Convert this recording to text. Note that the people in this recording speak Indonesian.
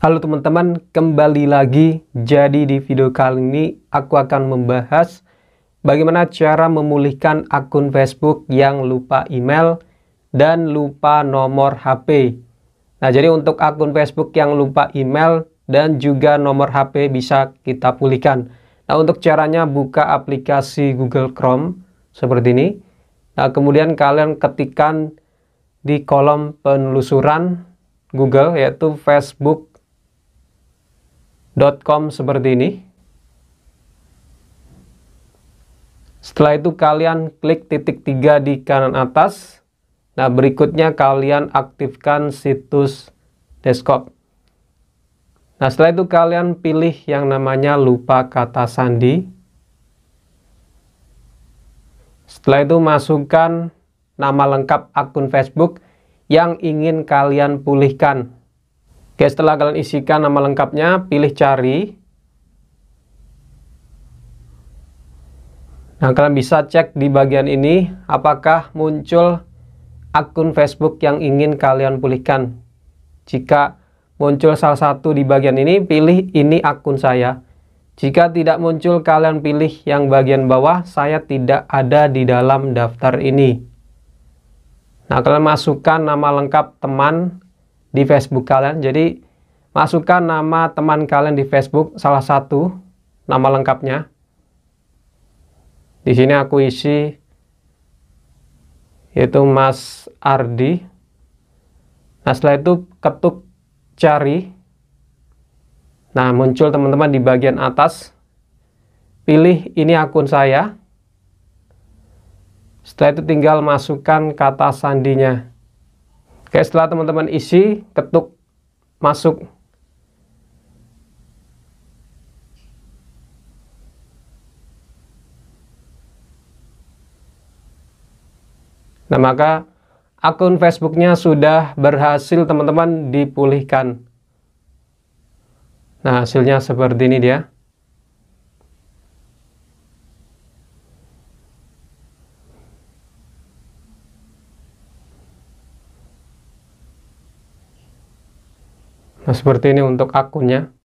Halo teman-teman, kembali lagi. Jadi di video kali ini aku akan membahas bagaimana cara memulihkan akun Facebook yang lupa email dan lupa nomor HP. Nah, jadi untuk akun Facebook yang lupa email dan juga nomor HP bisa kita pulihkan. Nah, untuk caranya buka aplikasi Google Chrome seperti ini. Nah, kemudian kalian ketikkan di kolom penelusuran Google yaitu Facebook com seperti ini. Setelah itu kalian klik titik tiga di kanan atas. Nah, berikutnya kalian aktifkan situs desktop. Nah, setelah itu kalian pilih yang namanya lupa kata sandi. Setelah itu masukkan nama lengkap akun Facebook yang ingin kalian pulihkan Oke, setelah kalian isikan nama lengkapnya, pilih cari. Nah, kalian bisa cek di bagian ini apakah muncul akun Facebook yang ingin kalian pulihkan. Jika muncul salah satu di bagian ini, pilih ini akun saya. Jika tidak muncul, kalian pilih yang bagian bawah, saya tidak ada di dalam daftar ini. Nah, kalian masukkan nama lengkap teman di Facebook kalian. Jadi masukkan nama teman kalian di Facebook salah satu nama lengkapnya. Di sini aku isi yaitu Mas Ardi. Nah, setelah itu ketuk cari. Nah, muncul teman-teman di bagian atas. Pilih ini akun saya. Setelah itu tinggal masukkan kata sandinya. Oke, setelah teman-teman isi, ketuk masuk. Nah, maka akun Facebooknya sudah berhasil teman-teman dipulihkan. Nah, hasilnya seperti ini dia. Nah, seperti ini untuk akunnya.